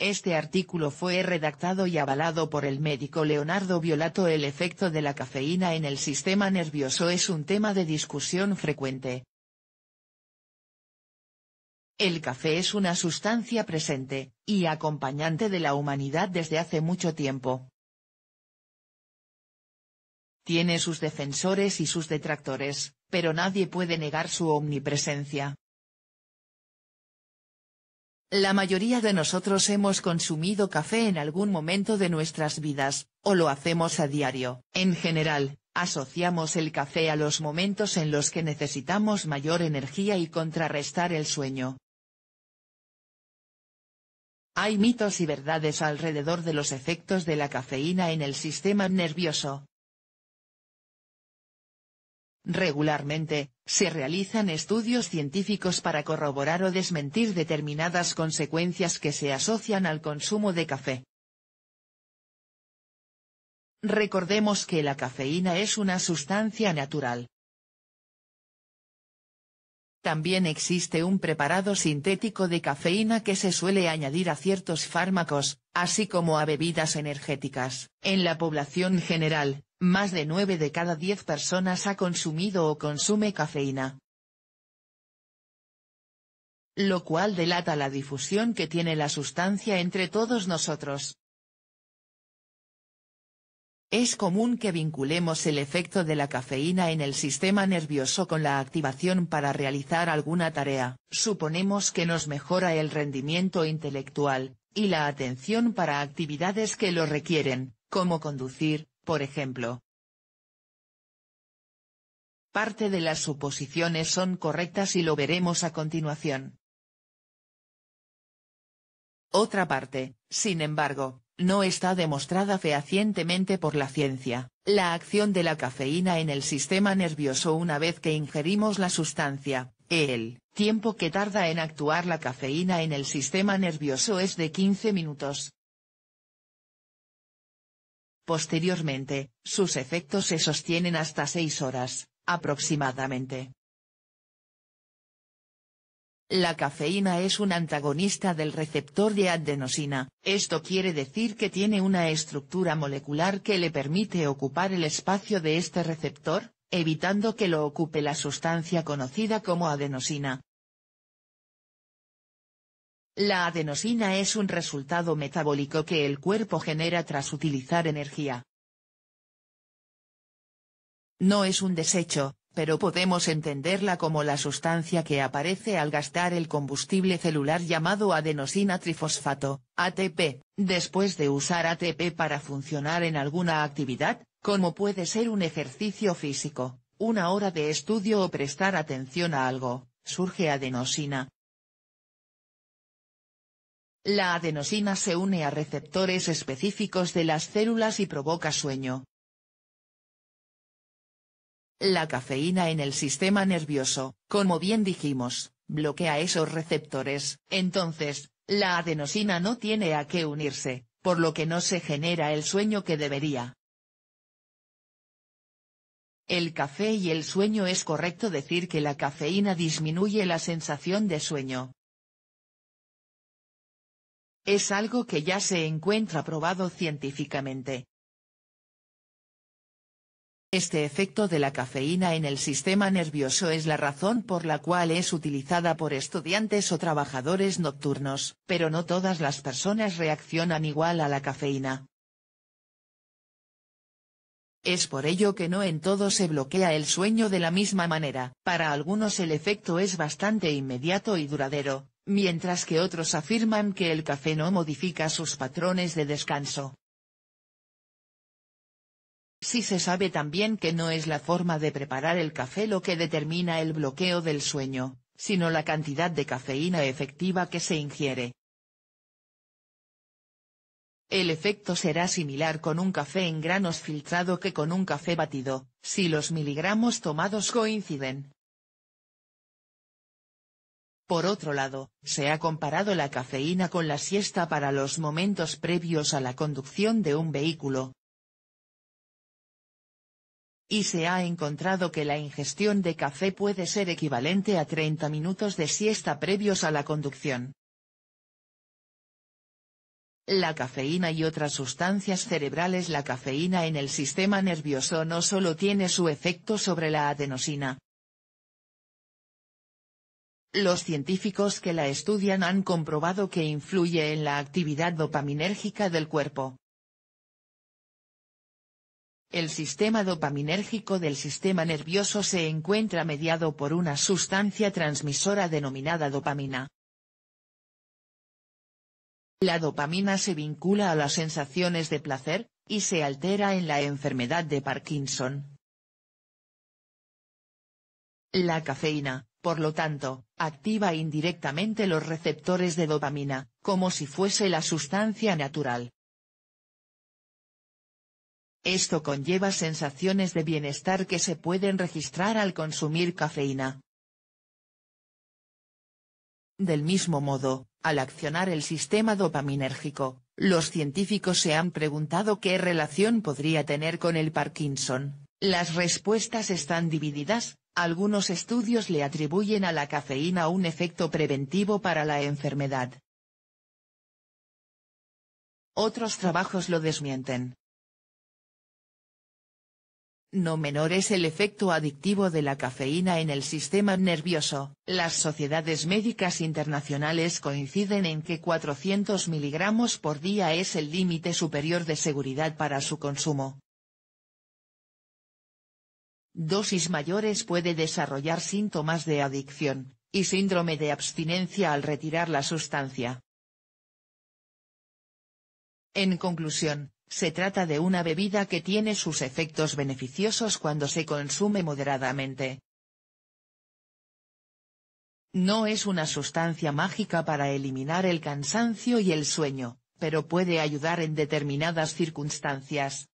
Este artículo fue redactado y avalado por el médico Leonardo Violato. El efecto de la cafeína en el sistema nervioso es un tema de discusión frecuente. El café es una sustancia presente, y acompañante de la humanidad desde hace mucho tiempo. Tiene sus defensores y sus detractores, pero nadie puede negar su omnipresencia. La mayoría de nosotros hemos consumido café en algún momento de nuestras vidas, o lo hacemos a diario. En general, asociamos el café a los momentos en los que necesitamos mayor energía y contrarrestar el sueño. Hay mitos y verdades alrededor de los efectos de la cafeína en el sistema nervioso. Regularmente, se realizan estudios científicos para corroborar o desmentir determinadas consecuencias que se asocian al consumo de café. Recordemos que la cafeína es una sustancia natural. También existe un preparado sintético de cafeína que se suele añadir a ciertos fármacos, así como a bebidas energéticas. En la población general, más de 9 de cada 10 personas ha consumido o consume cafeína. Lo cual delata la difusión que tiene la sustancia entre todos nosotros. Es común que vinculemos el efecto de la cafeína en el sistema nervioso con la activación para realizar alguna tarea. Suponemos que nos mejora el rendimiento intelectual, y la atención para actividades que lo requieren, como conducir, por ejemplo. Parte de las suposiciones son correctas y lo veremos a continuación. Otra parte, sin embargo, no está demostrada fehacientemente por la ciencia, la acción de la cafeína en el sistema nervioso una vez que ingerimos la sustancia, el tiempo que tarda en actuar la cafeína en el sistema nervioso es de 15 minutos, Posteriormente, sus efectos se sostienen hasta 6 horas, aproximadamente. La cafeína es un antagonista del receptor de adenosina, esto quiere decir que tiene una estructura molecular que le permite ocupar el espacio de este receptor, evitando que lo ocupe la sustancia conocida como adenosina, la adenosina es un resultado metabólico que el cuerpo genera tras utilizar energía. No es un desecho, pero podemos entenderla como la sustancia que aparece al gastar el combustible celular llamado adenosina trifosfato, ATP, después de usar ATP para funcionar en alguna actividad, como puede ser un ejercicio físico, una hora de estudio o prestar atención a algo, surge adenosina, la adenosina se une a receptores específicos de las células y provoca sueño. La cafeína en el sistema nervioso, como bien dijimos, bloquea esos receptores, entonces, la adenosina no tiene a qué unirse, por lo que no se genera el sueño que debería. El café y el sueño es correcto decir que la cafeína disminuye la sensación de sueño, es algo que ya se encuentra probado científicamente. Este efecto de la cafeína en el sistema nervioso es la razón por la cual es utilizada por estudiantes o trabajadores nocturnos, pero no todas las personas reaccionan igual a la cafeína. Es por ello que no en todo se bloquea el sueño de la misma manera, para algunos el efecto es bastante inmediato y duradero, mientras que otros afirman que el café no modifica sus patrones de descanso. Si se sabe también que no es la forma de preparar el café lo que determina el bloqueo del sueño, sino la cantidad de cafeína efectiva que se ingiere. El efecto será similar con un café en granos filtrado que con un café batido, si los miligramos tomados coinciden. Por otro lado, se ha comparado la cafeína con la siesta para los momentos previos a la conducción de un vehículo. Y se ha encontrado que la ingestión de café puede ser equivalente a 30 minutos de siesta previos a la conducción. La cafeína y otras sustancias cerebrales La cafeína en el sistema nervioso no solo tiene su efecto sobre la adenosina, los científicos que la estudian han comprobado que influye en la actividad dopaminérgica del cuerpo. El sistema dopaminérgico del sistema nervioso se encuentra mediado por una sustancia transmisora denominada dopamina. La dopamina se vincula a las sensaciones de placer, y se altera en la enfermedad de Parkinson. La cafeína, por lo tanto, activa indirectamente los receptores de dopamina, como si fuese la sustancia natural. Esto conlleva sensaciones de bienestar que se pueden registrar al consumir cafeína. Del mismo modo, al accionar el sistema dopaminérgico, los científicos se han preguntado qué relación podría tener con el Parkinson. Las respuestas están divididas, algunos estudios le atribuyen a la cafeína un efecto preventivo para la enfermedad. Otros trabajos lo desmienten. No menor es el efecto adictivo de la cafeína en el sistema nervioso. Las sociedades médicas internacionales coinciden en que 400 miligramos por día es el límite superior de seguridad para su consumo dosis mayores puede desarrollar síntomas de adicción, y síndrome de abstinencia al retirar la sustancia. En conclusión, se trata de una bebida que tiene sus efectos beneficiosos cuando se consume moderadamente. No es una sustancia mágica para eliminar el cansancio y el sueño, pero puede ayudar en determinadas circunstancias.